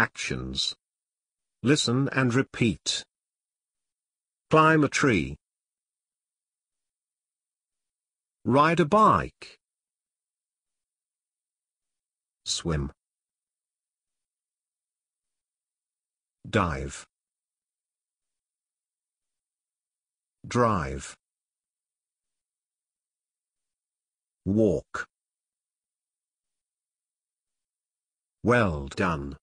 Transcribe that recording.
Actions. Listen and repeat. Climb a tree. Ride a bike. Swim. Dive. Drive. Walk. Well done.